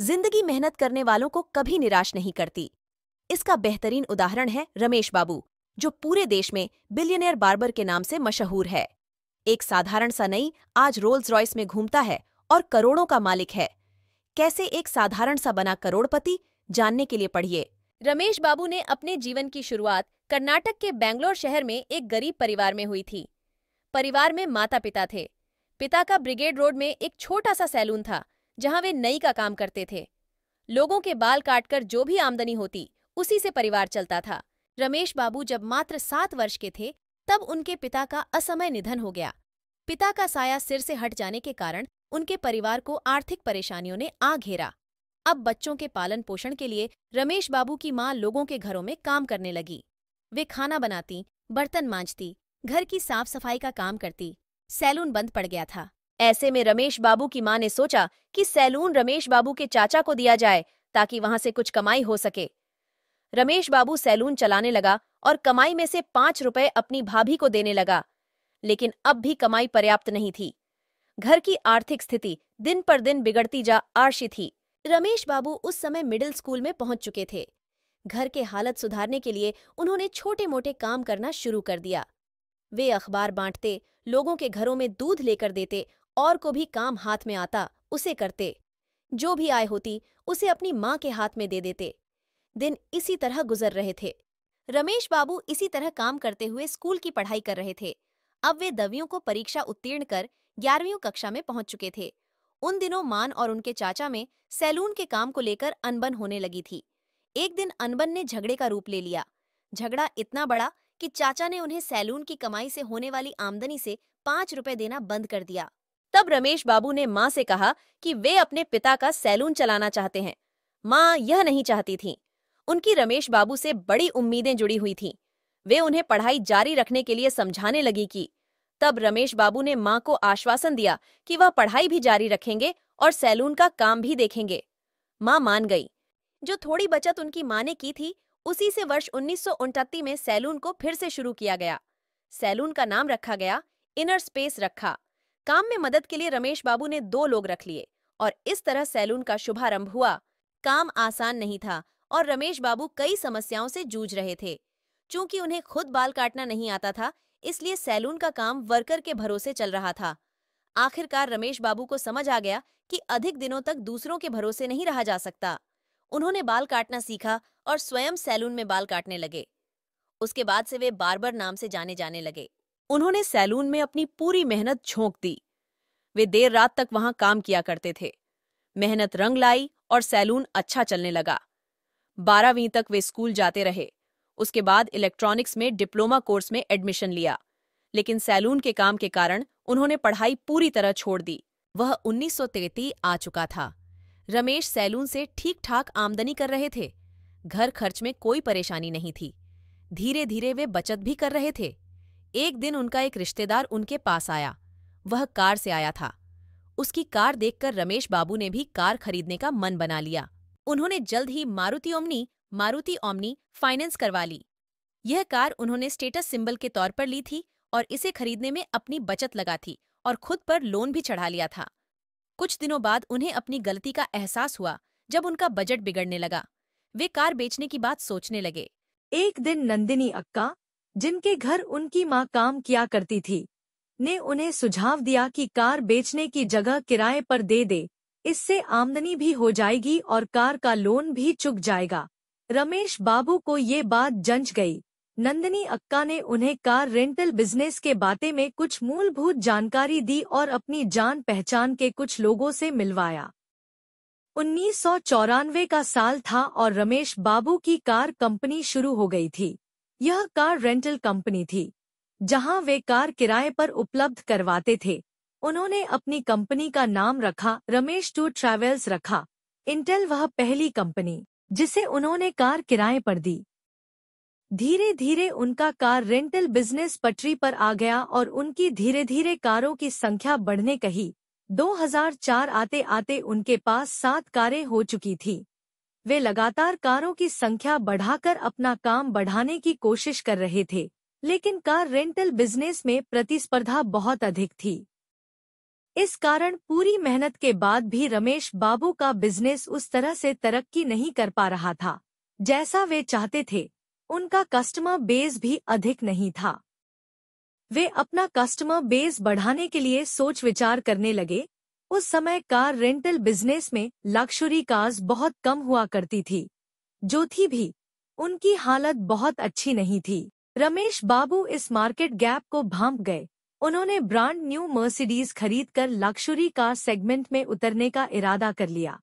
जिंदगी मेहनत करने वालों को कभी निराश नहीं करती इसका बेहतरीन उदाहरण है रमेश बाबू जो पूरे देश में बिलियनियर बार्बर के नाम से मशहूर है एक साधारण सा नई आज रोल्स रॉयस में घूमता है और करोड़ों का मालिक है कैसे एक साधारण सा बना करोड़पति जानने के लिए पढ़िए रमेश बाबू ने अपने जीवन की शुरुआत कर्नाटक के बेंगलोर शहर में एक गरीब परिवार में हुई थी परिवार में माता पिता थे पिता का ब्रिगेड रोड में एक छोटा सा सैलून था जहां वे नई का काम करते थे लोगों के बाल काटकर जो भी आमदनी होती उसी से परिवार चलता था रमेश बाबू जब मात्र सात वर्ष के थे तब उनके पिता का असमय निधन हो गया पिता का साया सिर से हट जाने के कारण उनके परिवार को आर्थिक परेशानियों ने आ घेरा अब बच्चों के पालन पोषण के लिए रमेश बाबू की माँ लोगों के घरों में काम करने लगी वे खाना बनाती बर्तन मांजती घर की साफ सफाई का काम करती सैलून बंद पड़ गया था ऐसे में रमेश बाबू की मां ने सोचा कि सैलून रमेश बाबू के चाचा को दिया जाए ताकि वहां से कुछ कमाई हो सके रमेश बाबू सैलून चलाने लगा और कमाई में से पांच रुपए अपनी भाभी को देने लगा लेकिन अब भी कमाई पर्याप्त नहीं थी घर की आर्थिक स्थिति दिन पर दिन बिगड़ती जा आर्शी थी रमेश बाबू उस समय मिडिल स्कूल में पहुंच चुके थे घर के हालत सुधारने के लिए उन्होंने छोटे मोटे काम करना शुरू कर दिया वे अखबार बांटते लोगों के घरों में दूध लेकर देते और को भी काम हाथ में आता उसे करते जो भी आय होती उसे अपनी माँ के हाथ में दे देते दिन इसी तरह गुजर रहे थे रमेश बाबू इसी तरह काम करते हुए स्कूल की पढ़ाई कर रहे थे अब वे दवियों को परीक्षा उत्तीर्ण कर ग्यारहवीं कक्षा में पहुंच चुके थे उन दिनों मान और उनके चाचा में सैलून के काम को लेकर अनबन होने लगी थी एक दिन अनबन ने झगड़े का रूप ले लिया झगड़ा इतना बड़ा कि चाचा ने उन्हें सैलून की कमाई से होने वाली आमदनी से पांच रुपए देना बंद कर दिया तब रमेश बाबू ने माँ से कहा कि वे अपने पिता का सैलून चलाना चाहते हैं माँ यह नहीं चाहती थी उनकी रमेश बाबू से बड़ी उम्मीदें जुड़ी हुई थीं। वे उन्हें पढ़ाई जारी रखने के लिए समझाने लगी कि तब रमेश बाबू ने माँ को आश्वासन दिया कि वह पढ़ाई भी जारी रखेंगे और सैलून का काम भी देखेंगे माँ मान गई जो थोड़ी बचत उनकी माँ ने की थी उसी से वर्ष उन्नीस में सैलून को फिर से शुरू किया गया सैलून का नाम रखा गया इनर स्पेस रखा काम में मदद के लिए रमेश बाबू ने दो लोग रख लिए और इस तरह सैलून का शुभारंभ हुआ काम आसान नहीं था और रमेश बाबू कई समस्याओं से जूझ रहे थे चूंकि उन्हें खुद बाल काटना नहीं आता था इसलिए सैलून का काम वर्कर के भरोसे चल रहा था आखिरकार रमेश बाबू को समझ आ गया कि अधिक दिनों तक दूसरों के भरोसे नहीं रहा जा सकता उन्होंने बाल काटना सीखा और स्वयं सैलून में बाल काटने लगे उसके बाद से वे बार्बर नाम से जाने जाने लगे उन्होंने सैलून में अपनी पूरी मेहनत झोंक दी वे देर रात तक वहां काम किया करते थे मेहनत रंग लाई और सैलून अच्छा चलने लगा बारहवीं तक वे स्कूल जाते रहे उसके बाद इलेक्ट्रॉनिक्स में डिप्लोमा कोर्स में एडमिशन लिया लेकिन सैलून के काम के कारण उन्होंने पढ़ाई पूरी तरह छोड़ दी वह उन्नीस आ चुका था रमेश सैलून से ठीक ठाक आमदनी कर रहे थे घर खर्च में कोई परेशानी नहीं थी धीरे धीरे वे बचत भी कर रहे थे एक दिन उनका एक रिश्तेदार उनके पास आया वह कार से आया था उसकी कार देखकर रमेश बाबू ने भी कार खरीदने का मन बना लिया उन्होंने जल्द ही Maruti Omni Maruti Omni finance करवा ली यह कार उन्होंने स्टेटस सिंबल के तौर पर ली थी और इसे खरीदने में अपनी बचत लगा थी और खुद पर लोन भी चढ़ा लिया था कुछ दिनों बाद उन्हें अपनी गलती का एहसास हुआ जब उनका बजट बिगड़ने लगा वे कार बेचने की बात सोचने लगे एक दिन नंदिनी अक्का जिनके घर उनकी माँ काम किया करती थी ने उन्हें सुझाव दिया कि कार बेचने की जगह किराए पर दे दे इससे आमदनी भी हो जाएगी और कार का लोन भी चुक जाएगा रमेश बाबू को ये बात जंच गई नंदनी अक्का ने उन्हें कार रेंटल बिजनेस के बारे में कुछ मूलभूत जानकारी दी और अपनी जान पहचान के कुछ लोगों से मिलवाया उन्नीस का साल था और रमेश बाबू की कार कंपनी शुरू हो गई थी यह कार रेंटल कंपनी थी जहां वे कार किराए पर उपलब्ध करवाते थे उन्होंने अपनी कंपनी का नाम रखा रमेश टू ट्रैवल्स रखा इंटेल वह पहली कंपनी जिसे उन्होंने कार किराए पर दी धीरे धीरे उनका कार रेंटल बिजनेस पटरी पर आ गया और उनकी धीरे धीरे कारों की संख्या बढ़ने कही 2004 आते आते उनके पास सात कारें हो चुकी थी वे लगातार कारों की संख्या बढ़ाकर अपना काम बढ़ाने की कोशिश कर रहे थे लेकिन कार रेंटल बिजनेस में प्रतिस्पर्धा बहुत अधिक थी इस कारण पूरी मेहनत के बाद भी रमेश बाबू का बिजनेस उस तरह से तरक्की नहीं कर पा रहा था जैसा वे चाहते थे उनका कस्टमर बेस भी अधिक नहीं था वे अपना कस्टमर बेस बढ़ाने के लिए सोच विचार करने लगे उस समय कार रेंटल बिजनेस में लग्जरी कार्स बहुत कम हुआ करती थी जो थी भी उनकी हालत बहुत अच्छी नहीं थी रमेश बाबू इस मार्केट गैप को भांप गए उन्होंने ब्रांड न्यू मर्सिडीज खरीदकर लग्जरी कार सेगमेंट में उतरने का इरादा कर लिया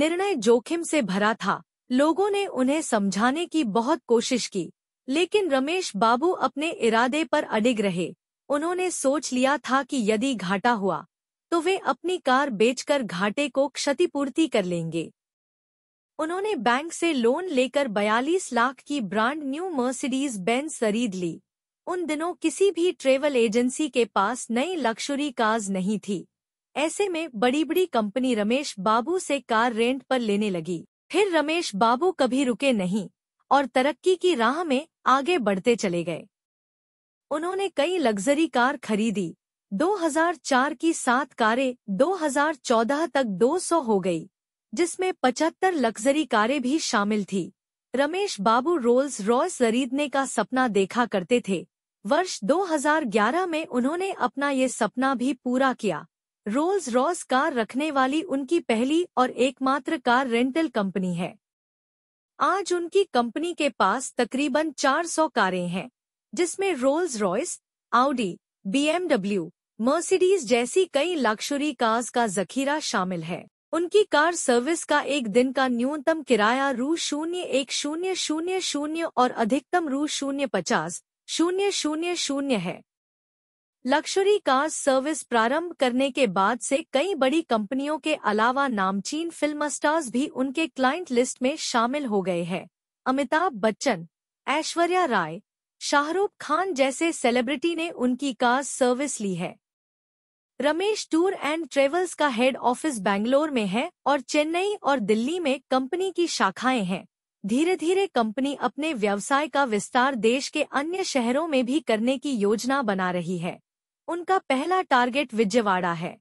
निर्णय जोखिम से भरा था लोगों ने उन्हें समझाने की बहुत कोशिश की लेकिन रमेश बाबू अपने इरादे पर अडिग रहे उन्होंने सोच लिया था कि यदि घाटा हुआ तो वे अपनी कार बेचकर घाटे को क्षतिपूर्ति कर लेंगे उन्होंने बैंक से लोन लेकर 42 लाख की ब्रांड न्यू मर्सिडीज बेंज खरीद ली उन दिनों किसी भी ट्रेवल एजेंसी के पास नई लक्जरी कार्स नहीं थी ऐसे में बड़ी बड़ी कंपनी रमेश बाबू से कार रेंट पर लेने लगी फिर रमेश बाबू कभी रुके नहीं और तरक्की की राह में आगे बढ़ते चले गए उन्होंने कई लग्जरी कार खरीदी 2004 की सात कारें 2014 तक 200 हो गई जिसमें 75 लग्जरी कारें भी शामिल थी रमेश बाबू रोल्स रॉयस खरीदने का सपना देखा करते थे वर्ष 2011 में उन्होंने अपना ये सपना भी पूरा किया रोल्स रॉयस कार रखने वाली उनकी पहली और एकमात्र कार रेंटल कंपनी है आज उनकी कंपनी के पास तकरीबन 400 कारें हैं जिसमें Rolls Royce Audi BMW Mercedes जैसी कई लक्जरी कार्स का जखीरा शामिल है उनकी कार सर्विस का एक दिन का न्यूनतम किराया रू शून्य एक शून्य शून्य शून्य और अधिकतम रू शून्य पचास शून्य शून्य शून्य है लक्जरी कार सर्विस प्रारंभ करने के बाद से कई बड़ी कंपनियों के अलावा नामचीन फिल्म स्टार्स भी उनके क्लाइंट लिस्ट में शामिल हो गए हैं अमिताभ बच्चन ऐश्वर्या राय शाहरुख खान जैसे सेलिब्रिटी ने उनकी कार सर्विस ली है रमेश टूर एंड ट्रेवल्स का हेड ऑफिस बैंगलोर में है और चेन्नई और दिल्ली में कंपनी की शाखाएं हैं धीरे धीरे कंपनी अपने व्यवसाय का विस्तार देश के अन्य शहरों में भी करने की योजना बना रही है उनका पहला टारगेट विजयवाड़ा है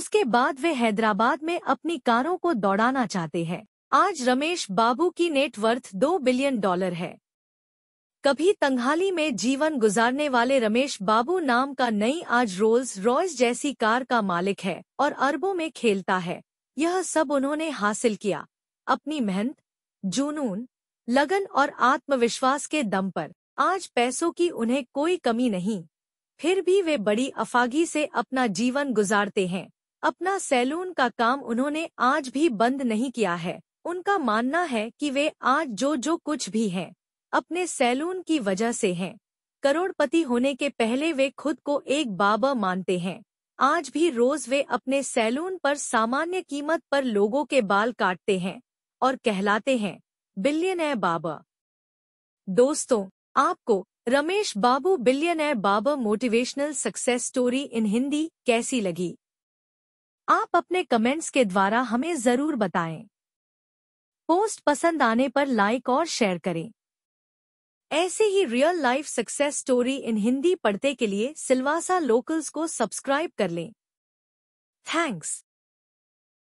उसके बाद वे हैदराबाद में अपनी कारों को दौड़ाना चाहते हैं आज रमेश बाबू की नेटवर्थ दो बिलियन डॉलर है कभी तंगहाली में जीवन गुजारने वाले रमेश बाबू नाम का नई आज रोल्स रॉयस जैसी कार का मालिक है और अरबों में खेलता है यह सब उन्होंने हासिल किया अपनी मेहनत जुनून लगन और आत्मविश्वास के दम पर आज पैसों की उन्हें कोई कमी नहीं फिर भी वे बड़ी अफागी से अपना जीवन गुजारते हैं अपना सैलून का काम उन्होंने आज भी बंद नहीं किया है उनका मानना है कि वे आज जो जो कुछ भी हैं अपने सैलून की वजह से हैं करोड़पति होने के पहले वे खुद को एक बाबा मानते हैं आज भी रोज वे अपने सैलून पर सामान्य कीमत पर लोगों के बाल काटते हैं और कहलाते हैं ए बाबा दोस्तों आपको रमेश बाबू ए बाबा motivational success story in Hindi कैसी लगी आप अपने कमेंट्स के द्वारा हमें जरूर बताएं पोस्ट पसंद आने पर लाइक और शेयर करें ऐसे ही real life success story in Hindi पढ़ते के लिए सिलवासा लोकल्स को सब्सक्राइब कर लें थैंक्स